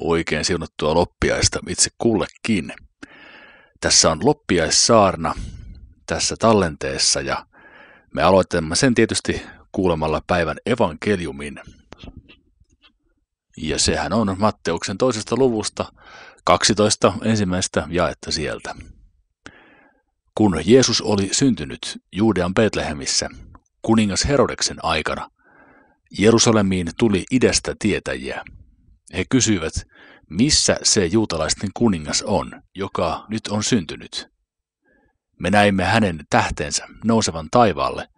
Oikein siunattua loppiaista itse kullekin. Tässä on loppiaissaarna tässä tallenteessa ja me aloitamme sen tietysti kuulemalla päivän evankeliumin. Ja sehän on Matteuksen toisesta luvusta 12 ensimmäistä jaetta sieltä. Kun Jeesus oli syntynyt Juudean Betlehemissä kuningas Herodeksen aikana, Jerusalemiin tuli idästä tietäjiä – he kysyivät, missä se juutalaisten kuningas on, joka nyt on syntynyt. Me näimme hänen tähteensä nousevan taivaalle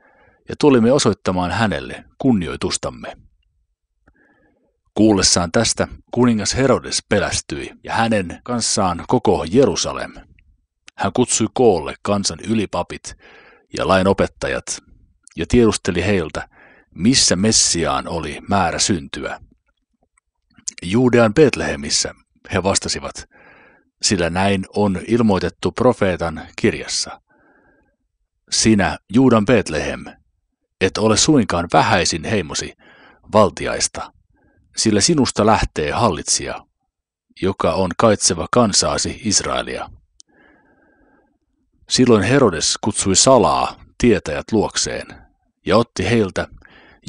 ja tulimme osoittamaan hänelle kunnioitustamme. Kuullessaan tästä kuningas Herodes pelästyi ja hänen kanssaan koko Jerusalem. Hän kutsui koolle kansan ylipapit ja lainopettajat ja tiedusteli heiltä, missä Messiaan oli määrä syntyä – Juudean Betlehemissä, he vastasivat, sillä näin on ilmoitettu profeetan kirjassa. Sinä, Juudan Betlehem, et ole suinkaan vähäisin heimosi valtiaista, sillä sinusta lähtee hallitsija, joka on kaitseva kansaasi Israelia. Silloin Herodes kutsui salaa tietäjät luokseen ja otti heiltä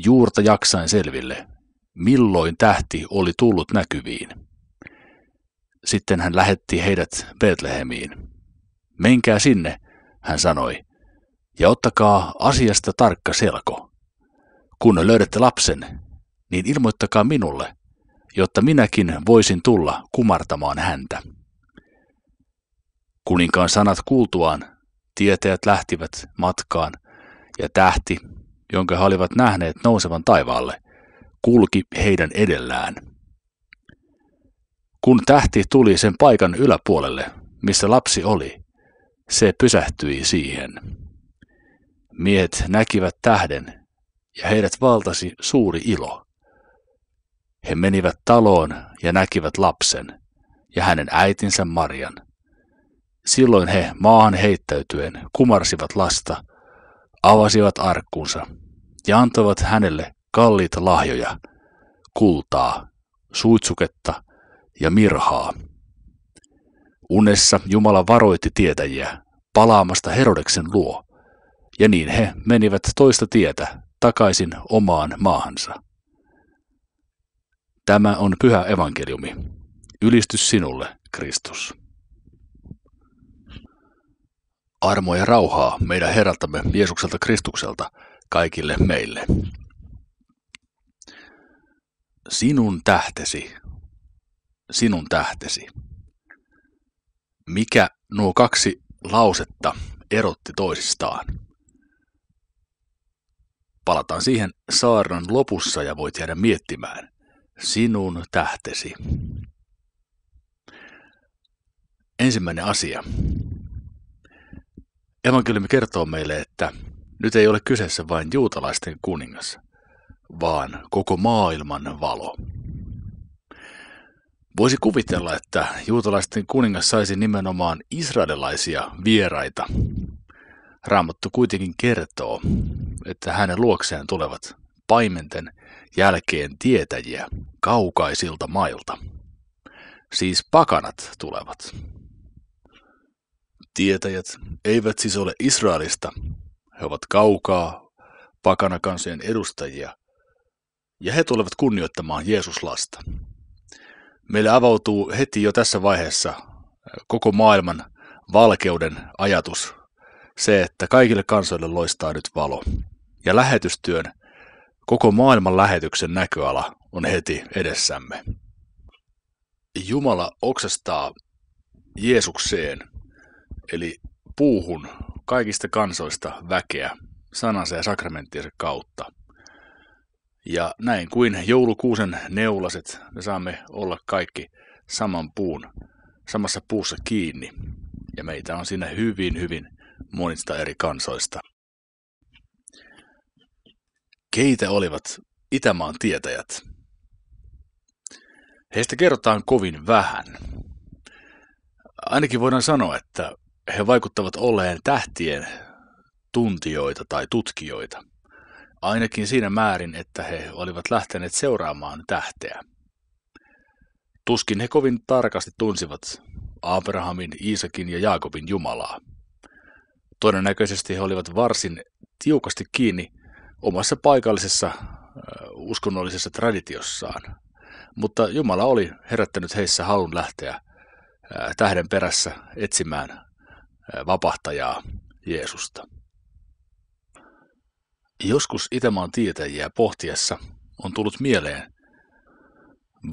juurta jaksain selville, milloin tähti oli tullut näkyviin. Sitten hän lähetti heidät Betlehemiin. Menkää sinne, hän sanoi, ja ottakaa asiasta tarkka selko. Kun löydätte lapsen, niin ilmoittakaa minulle, jotta minäkin voisin tulla kumartamaan häntä. Kuninkaan sanat kuultuaan, tietäjät lähtivät matkaan, ja tähti, jonka he olivat nähneet nousevan taivaalle, kulki heidän edellään. Kun tähti tuli sen paikan yläpuolelle, missä lapsi oli, se pysähtyi siihen. Miehet näkivät tähden, ja heidät valtasi suuri ilo. He menivät taloon ja näkivät lapsen ja hänen äitinsä Marian. Silloin he maahan heittäytyen kumarsivat lasta, avasivat arkkuunsa ja antoivat hänelle kalliita lahjoja, kultaa, suitsuketta ja mirhaa. Unessa Jumala varoitti tietäjiä palaamasta Herodeksen luo, ja niin he menivät toista tietä takaisin omaan maahansa. Tämä on pyhä evankeliumi. Ylistys sinulle, Kristus. Armo ja rauhaa meidän Herraltamme Jeesukselta Kristukselta kaikille meille. Sinun tähtesi. Sinun tähtesi. Mikä nuo kaksi lausetta erotti toisistaan? Palataan siihen saarnan lopussa ja voit jäädä miettimään. Sinun tähtesi. Ensimmäinen asia. Evankeliumi kertoo meille, että nyt ei ole kyseessä vain juutalaisten kuningas, vaan koko maailman valo. Voisi kuvitella, että juutalaisten kuningas saisi nimenomaan israelilaisia vieraita. Raamattu kuitenkin kertoo, että hänen luokseen tulevat paimenten jälkeen tietäjiä kaukaisilta mailta. Siis pakanat tulevat. Tietäjät eivät siis ole Israelista. He ovat kaukaa pakanakansien edustajia, ja he tulevat kunnioittamaan Jeesuslasta. Meille avautuu heti jo tässä vaiheessa äh, koko maailman valkeuden ajatus, se, että kaikille kansoille loistaa nyt valo. Ja lähetystyön, koko maailman lähetyksen näköala on heti edessämme. Jumala oksastaa Jeesukseen, eli puuhun kaikista kansoista väkeä sanansa ja sakramenttiensa kautta – ja näin kuin joulukuusen neulaset, me saamme olla kaikki saman puun, samassa puussa kiinni. Ja meitä on siinä hyvin, hyvin monista eri kansoista. Keitä olivat Itämaan tietäjät? Heistä kerrotaan kovin vähän. Ainakin voidaan sanoa, että he vaikuttavat olleen tähtien tuntijoita tai tutkijoita – ainakin siinä määrin, että he olivat lähteneet seuraamaan tähteä. Tuskin he kovin tarkasti tunsivat Abrahamin, Iisakin ja Jaakobin Jumalaa. Todennäköisesti he olivat varsin tiukasti kiinni omassa paikallisessa uskonnollisessa traditiossaan, mutta Jumala oli herättänyt heissä halun lähteä tähden perässä etsimään vapahtajaa Jeesusta. Joskus Itämaan tietäjiä pohtiessa on tullut mieleen,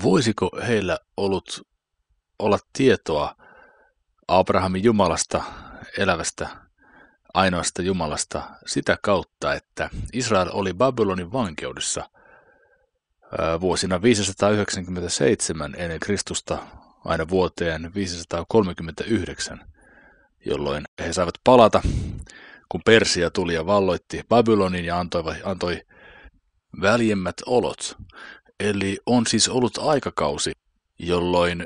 voisiko heillä ollut olla tietoa Abrahamin Jumalasta, elävästä ainoasta Jumalasta sitä kautta, että Israel oli Babylonin vankeudessa vuosina 597 ennen Kristusta aina vuoteen 539, jolloin he saivat palata kun Persia tuli ja valloitti Babylonin ja antoi, antoi väljemmät olot. Eli on siis ollut aikakausi, jolloin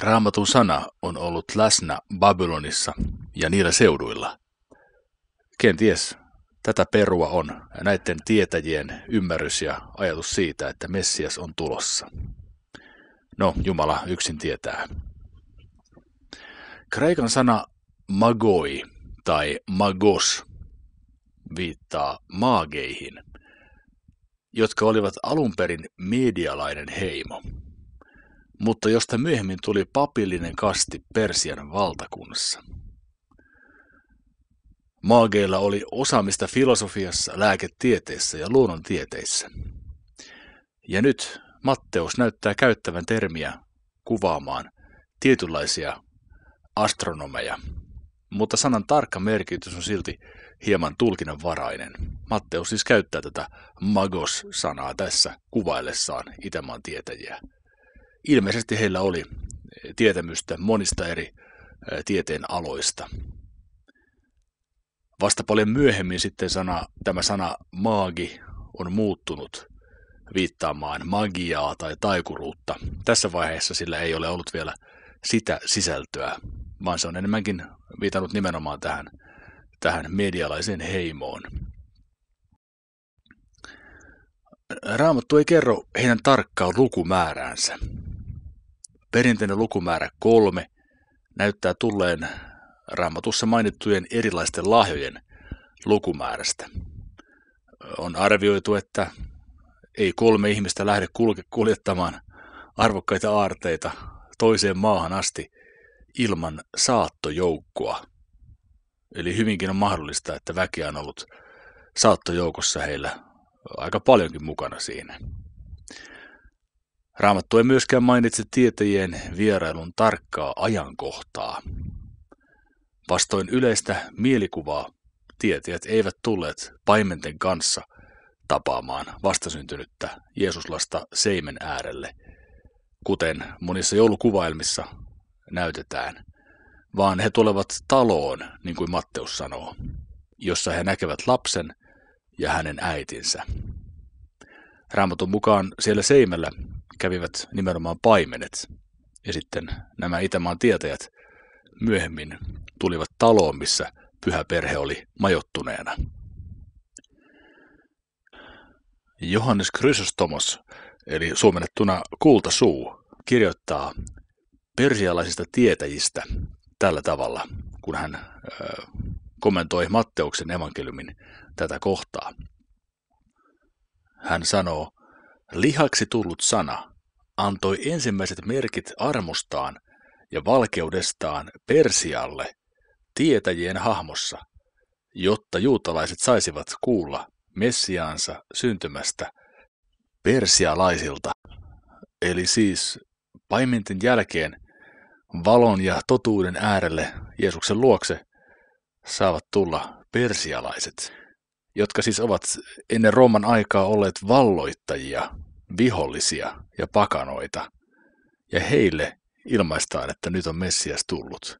raamatun sana on ollut läsnä Babylonissa ja niillä seuduilla. Kenties tätä perua on näiden tietäjien ymmärrys ja ajatus siitä, että Messias on tulossa. No, Jumala yksin tietää. Kreikan sana magoi tai magos viittaa maageihin, jotka olivat alun perin medialainen heimo, mutta josta myöhemmin tuli papillinen kasti Persian valtakunnassa. Maageilla oli osaamista filosofiassa, lääketieteessä ja luonnontieteissä. Ja nyt Matteus näyttää käyttävän termiä kuvaamaan tietynlaisia astronomeja, mutta sanan tarkka merkitys on silti hieman tulkinnanvarainen. Matteus siis käyttää tätä magos-sanaa tässä kuvaillessaan Itämaan tietäjiä. Ilmeisesti heillä oli eh, tietämystä monista eri eh, tieteen aloista. Vasta paljon myöhemmin sitten sana, tämä sana maagi on muuttunut viittaamaan magiaa tai taikuruutta. Tässä vaiheessa sillä ei ole ollut vielä sitä sisältöä, vaan se on enemmänkin viitannut nimenomaan tähän, tähän medialaiseen heimoon. Raamattu ei kerro heidän tarkkaa lukumääräänsä. Perinteinen lukumäärä kolme näyttää tulleen raamatussa mainittujen erilaisten lahjojen lukumäärästä. On arvioitu, että ei kolme ihmistä lähde kuljettamaan arvokkaita aarteita toiseen maahan asti ilman saattojoukkoa. Eli hyvinkin on mahdollista, että väkeä on ollut saattojoukossa heillä aika paljonkin mukana siinä. Raamattu ei myöskään mainitse tietäjien vierailun tarkkaa ajankohtaa. Vastoin yleistä mielikuvaa tietäjät eivät tulleet paimenten kanssa tapaamaan vastasyntynyttä Jeesuslasta seimen äärelle, kuten monissa joulukuvailmissa näytetään, vaan he tulevat taloon, niin kuin Matteus sanoo, jossa he näkevät lapsen ja hänen äitinsä. Raamatun mukaan siellä seimellä kävivät nimenomaan paimenet, ja sitten nämä Itämaan tietäjät myöhemmin tulivat taloon, missä pyhä perhe oli majottuneena. Johannes Chrysostomos, eli suomennettuna kultasuu, kirjoittaa persialaisista tietäjistä tällä tavalla, kun hän kommentoi Matteuksen evankeliumin tätä kohtaa. Hän sanoo, lihaksi tullut sana antoi ensimmäiset merkit armostaan ja valkeudestaan Persialle tietäjien hahmossa, jotta juutalaiset saisivat kuulla Messiaansa syntymästä persialaisilta. Eli siis paimentin jälkeen valon ja totuuden äärelle Jeesuksen luokse saavat tulla persialaiset, jotka siis ovat ennen Rooman aikaa olleet valloittajia, vihollisia ja pakanoita. Ja heille ilmaistaan, että nyt on Messias tullut.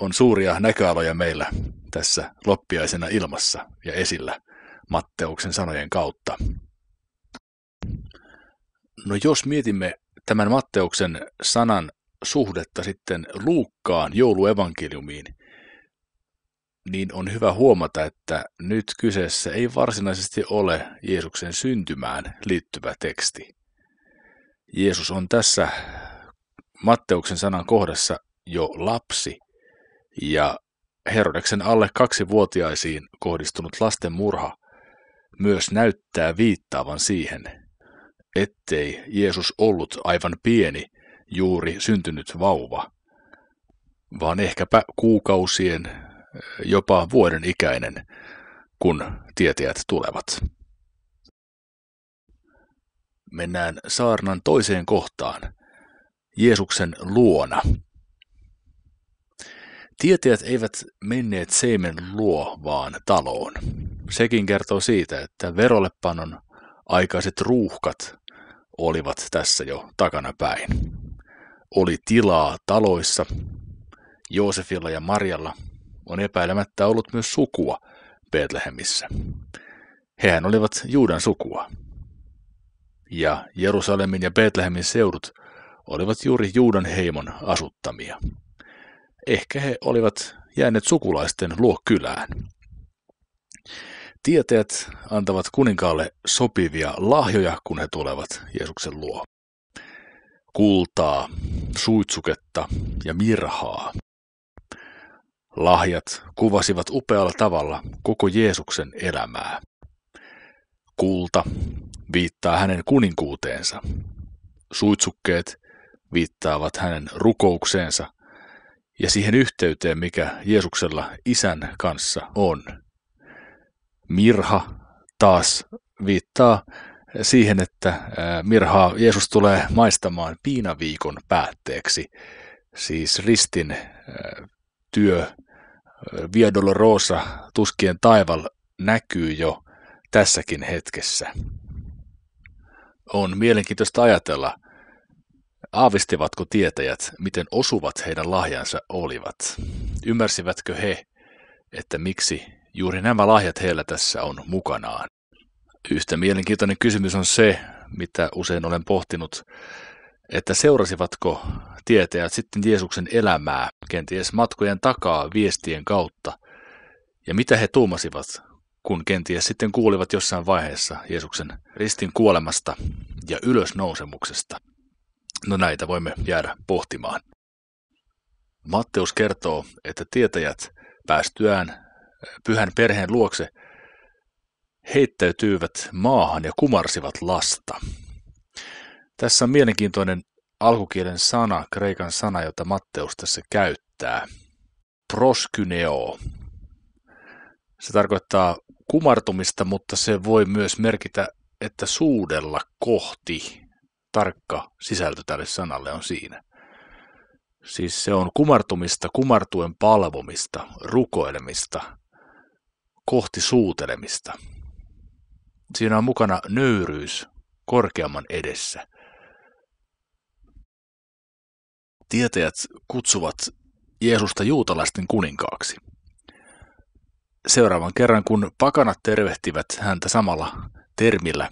On suuria näköaloja meillä tässä loppiaisena ilmassa ja esillä Matteuksen sanojen kautta. No jos mietimme tämän Matteuksen sanan suhdetta sitten Luukkaan jouluevankeliumiin, niin on hyvä huomata, että nyt kyseessä ei varsinaisesti ole Jeesuksen syntymään liittyvä teksti. Jeesus on tässä Matteuksen sanan kohdassa jo lapsi, ja Herodeksen alle kaksivuotiaisiin kohdistunut lasten murha myös näyttää viittaavan siihen, ettei Jeesus ollut aivan pieni – juuri syntynyt vauva, vaan ehkäpä kuukausien, jopa vuoden ikäinen, kun tietäjät tulevat. Mennään saarnan toiseen kohtaan, Jeesuksen luona. Tietäjät eivät menneet Seimen luo, vaan taloon. Sekin kertoo siitä, että verollepanon aikaiset ruuhkat olivat tässä jo takana päin oli tilaa taloissa, Joosefilla ja Marjalla on epäilemättä ollut myös sukua Betlehemissä. Hehän olivat Juudan sukua. Ja Jerusalemin ja Betlehemin seudut olivat juuri Juudan heimon asuttamia. Ehkä he olivat jääneet sukulaisten luo kylään. Tieteet antavat kuninkaalle sopivia lahjoja, kun he tulevat Jeesuksen luo kultaa, suitsuketta ja mirhaa. Lahjat kuvasivat upealla tavalla koko Jeesuksen elämää. Kulta viittaa hänen kuninkuuteensa. Suitsukkeet viittaavat hänen rukoukseensa ja siihen yhteyteen, mikä Jeesuksella isän kanssa on. Mirha taas viittaa siihen, että mirhaa Jeesus tulee maistamaan piinaviikon päätteeksi, siis ristin työ Via Dolorosa, tuskien taival, näkyy jo tässäkin hetkessä. On mielenkiintoista ajatella, aavistivatko tietäjät, miten osuvat heidän lahjansa olivat. Ymmärsivätkö he, että miksi juuri nämä lahjat heillä tässä on mukanaan? Yhtä mielenkiintoinen kysymys on se, mitä usein olen pohtinut, että seurasivatko tietäjät sitten Jeesuksen elämää kenties matkojen takaa viestien kautta, ja mitä he tuumasivat, kun kenties sitten kuulivat jossain vaiheessa Jeesuksen ristin kuolemasta ja ylösnousemuksesta. No näitä voimme jäädä pohtimaan. Matteus kertoo, että tietäjät päästyään pyhän perheen luokse – heittäytyivät maahan ja kumarsivat lasta. Tässä on mielenkiintoinen alkukielen sana, kreikan sana, jota Matteus tässä käyttää. Proskyneo. Se tarkoittaa kumartumista, mutta se voi myös merkitä, että suudella kohti. Tarkka sisältö tälle sanalle on siinä. Siis se on kumartumista, kumartuen palvomista, rukoilemista, kohti suutelemista. Siinä on mukana nöyryys korkeamman edessä. Tietäjät kutsuvat Jeesusta juutalaisten kuninkaaksi. Seuraavan kerran, kun pakanat tervehtivät häntä samalla termillä,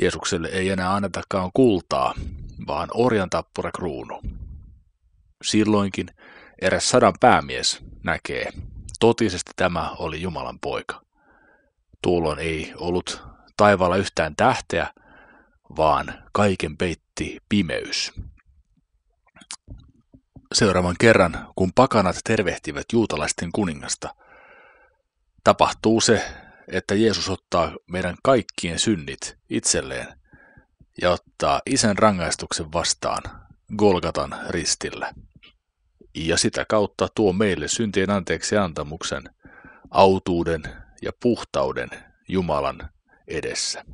Jeesukselle ei enää annetakaan kultaa, vaan orjan tappura kruunu. Silloinkin eräs sadan päämies näkee, totisesti tämä oli Jumalan poika. Tuolloin ei ollut taivaalla yhtään tähteä, vaan kaiken peitti pimeys. Seuraavan kerran, kun pakanat tervehtivät juutalaisten kuningasta, tapahtuu se, että Jeesus ottaa meidän kaikkien synnit itselleen ja ottaa isän rangaistuksen vastaan Golgatan ristillä. Ja sitä kautta tuo meille syntien anteeksi antamuksen, autuuden ja puhtauden Jumalan edessä.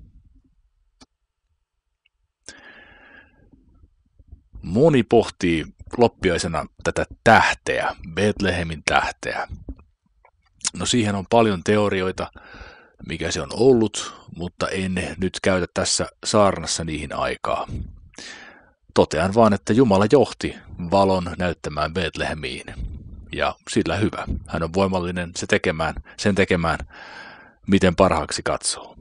Moni pohtii loppiaisena tätä tähteä, Betlehemin tähteä. No siihen on paljon teorioita, mikä se on ollut, mutta en nyt käytä tässä saarnassa niihin aikaa. Totean vaan, että Jumala johti valon näyttämään Betlehemiin ja sillä hyvä. Hän on voimallinen se tekemään, sen tekemään, miten parhaaksi katsoo.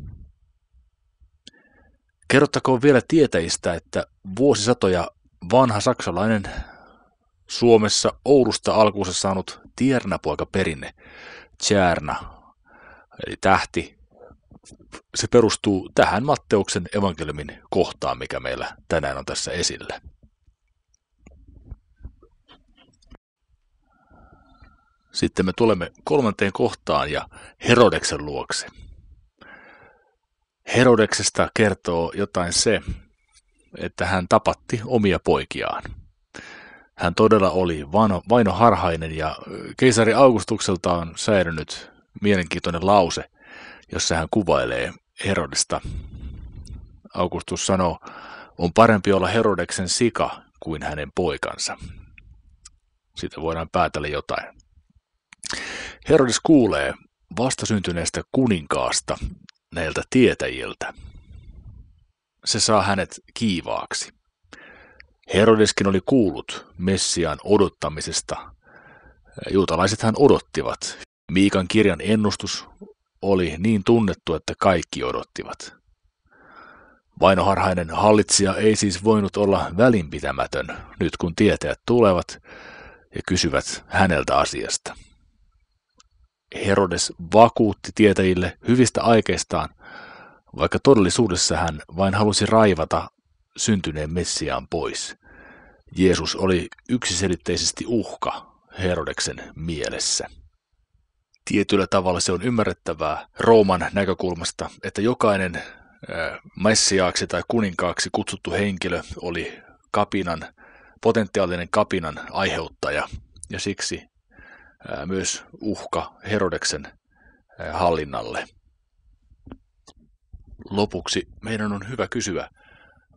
Kerrottakoon vielä tietäjistä, että vuosisatoja vanha saksalainen Suomessa Oulusta alkuunsa saanut tiernapoika perinne, Tjärna, eli tähti, se perustuu tähän Matteuksen evankeliumin kohtaan, mikä meillä tänään on tässä esillä. Sitten me tulemme kolmanteen kohtaan ja Herodeksen luokse. Herodeksesta kertoo jotain se, että hän tapatti omia poikiaan. Hän todella oli vaino, vaino harhainen ja keisari Augustukselta on säilynyt mielenkiintoinen lause, jossa hän kuvailee Herodesta. Augustus sanoo, on parempi olla Herodeksen sika kuin hänen poikansa. Siitä voidaan päätellä jotain. Herodes kuulee vastasyntyneestä kuninkaasta näiltä tietäjiltä. Se saa hänet kiivaaksi. Herodeskin oli kuullut Messiaan odottamisesta. Juutalaisethan odottivat. Miikan kirjan ennustus oli niin tunnettu, että kaikki odottivat. Vainoharhainen hallitsija ei siis voinut olla välinpitämätön nyt kun tietäjät tulevat ja kysyvät häneltä asiasta. Herodes vakuutti tietäjille hyvistä aikeistaan, vaikka todellisuudessa hän vain halusi raivata syntyneen Messiaan pois. Jeesus oli yksiselitteisesti uhka Herodeksen mielessä. Tietyllä tavalla se on ymmärrettävää Rooman näkökulmasta, että jokainen messiaaksi tai kuninkaaksi kutsuttu henkilö oli kapinan, potentiaalinen kapinan aiheuttaja, ja siksi myös uhka Herodeksen hallinnalle. Lopuksi meidän on hyvä kysyä,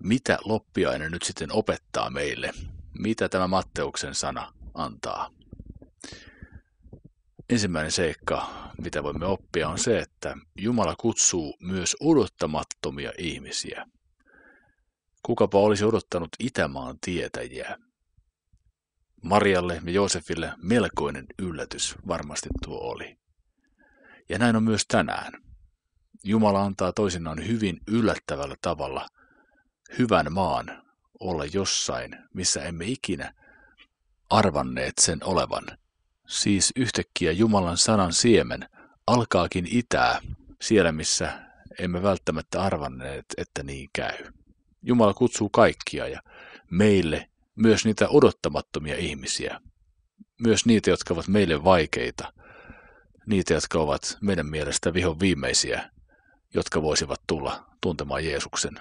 mitä loppiainen nyt sitten opettaa meille? Mitä tämä Matteuksen sana antaa? Ensimmäinen seikka, mitä voimme oppia, on se, että Jumala kutsuu myös odottamattomia ihmisiä. Kukapa olisi odottanut Itämaan tietäjiä, Marialle ja Joosefille melkoinen yllätys varmasti tuo oli. Ja näin on myös tänään. Jumala antaa toisinaan hyvin yllättävällä tavalla hyvän maan olla jossain, missä emme ikinä arvanneet sen olevan. Siis yhtäkkiä Jumalan sanan siemen alkaakin itää siellä, missä emme välttämättä arvanneet, että niin käy. Jumala kutsuu kaikkia ja meille myös niitä odottamattomia ihmisiä, myös niitä, jotka ovat meille vaikeita, niitä, jotka ovat meidän mielestä vihon viimeisiä, jotka voisivat tulla tuntemaan Jeesuksen.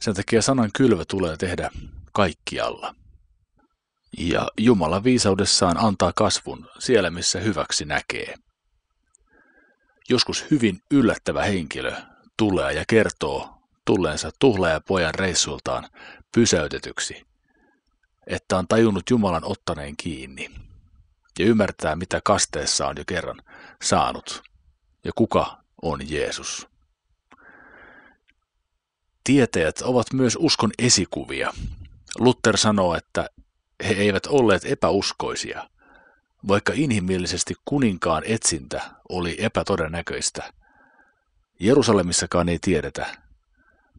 Sen takia sanan kylvä tulee tehdä kaikkialla. Ja Jumala viisaudessaan antaa kasvun siellä, missä hyväksi näkee. Joskus hyvin yllättävä henkilö tulee ja kertoo tulleensa pojan reissultaan pysäytetyksi, että on tajunnut Jumalan ottaneen kiinni ja ymmärtää, mitä kasteessa on jo kerran saanut ja kuka on Jeesus. Tietäjät ovat myös uskon esikuvia. Luther sanoo, että he eivät olleet epäuskoisia, vaikka inhimillisesti kuninkaan etsintä oli epätodennäköistä. Jerusalemissakaan ei tiedetä,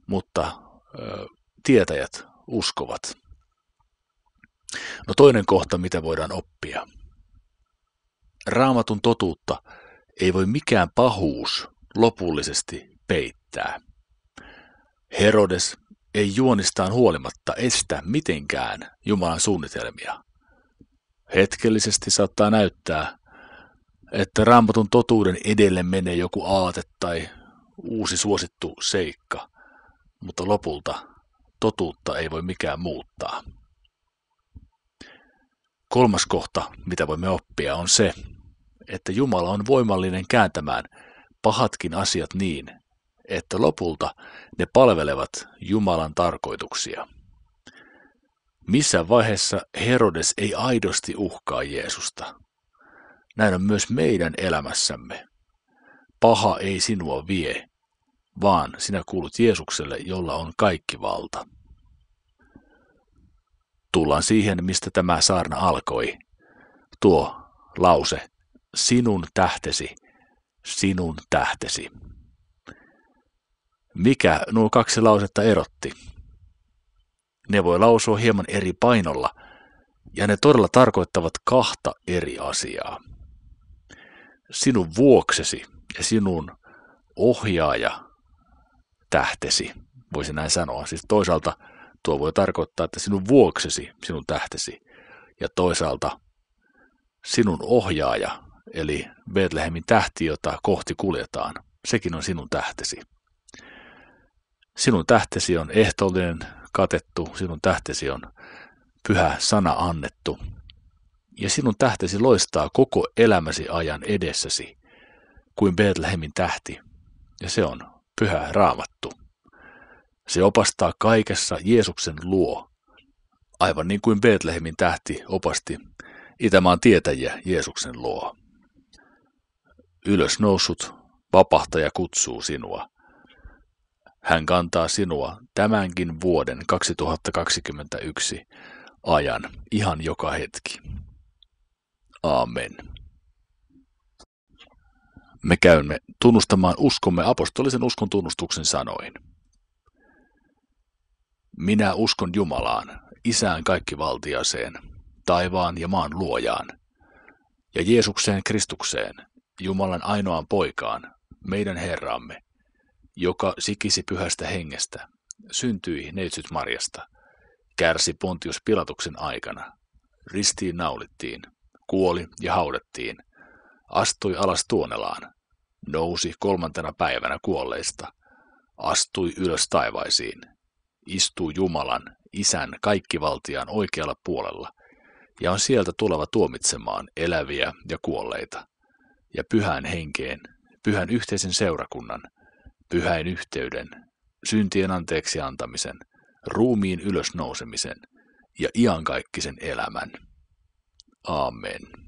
mutta ö, tietäjät uskovat. No toinen kohta, mitä voidaan oppia. Raamatun totuutta ei voi mikään pahuus lopullisesti peittää. Herodes ei juonistaan huolimatta estä mitenkään Jumalan suunnitelmia. Hetkellisesti saattaa näyttää, että raamatun totuuden edelle menee joku aate tai uusi suosittu seikka mutta lopulta totuutta ei voi mikään muuttaa. Kolmas kohta, mitä voimme oppia, on se, että Jumala on voimallinen kääntämään pahatkin asiat niin, että lopulta ne palvelevat Jumalan tarkoituksia. Missä vaiheessa Herodes ei aidosti uhkaa Jeesusta? Näin on myös meidän elämässämme. Paha ei sinua vie, vaan sinä kuulut Jeesukselle, jolla on kaikki valta. Tullaan siihen, mistä tämä saarna alkoi. Tuo lause, sinun tähtesi, sinun tähtesi. Mikä nuo kaksi lausetta erotti? Ne voi lausua hieman eri painolla, ja ne todella tarkoittavat kahta eri asiaa. Sinun vuoksesi ja sinun ohjaaja tähtesi, voisi näin sanoa. Siis toisaalta tuo voi tarkoittaa, että sinun vuoksesi sinun tähtesi ja toisaalta sinun ohjaaja, eli Bethlehemin tähti, jota kohti kuljetaan, sekin on sinun tähtesi. Sinun tähtesi on ehtoollinen, katettu, sinun tähtesi on pyhä sana annettu. Ja sinun tähtesi loistaa koko elämäsi ajan edessäsi, kuin Bethlehemin tähti. Ja se on pyhä raamattu. Se opastaa kaikessa Jeesuksen luo, aivan niin kuin Betlehemin tähti opasti Itämaan tietäjiä Jeesuksen luo. Ylös noussut vapahtaja kutsuu sinua. Hän kantaa sinua tämänkin vuoden 2021 ajan ihan joka hetki. Amen. Me käymme tunnustamaan uskomme apostolisen uskon tunnustuksen sanoin. Minä uskon Jumalaan, Isään kaikkivaltiaseen, taivaan ja maan luojaan, ja Jeesukseen Kristukseen, Jumalan ainoaan poikaan, meidän Herramme, joka sikisi pyhästä hengestä, syntyi neitsyt Marjasta, kärsi Pontius Pilatuksen aikana, ristiin naulittiin, kuoli ja haudattiin, astui alas tuonelaan, nousi kolmantena päivänä kuolleista, astui ylös taivaisiin, istuu Jumalan, Isän kaikkivaltiaan oikealla puolella ja on sieltä tuleva tuomitsemaan eläviä ja kuolleita, ja pyhän henkeen, pyhän yhteisen seurakunnan, pyhäin yhteyden, syntien anteeksi antamisen, ruumiin ylösnousemisen ja iankaikkisen elämän. Amen.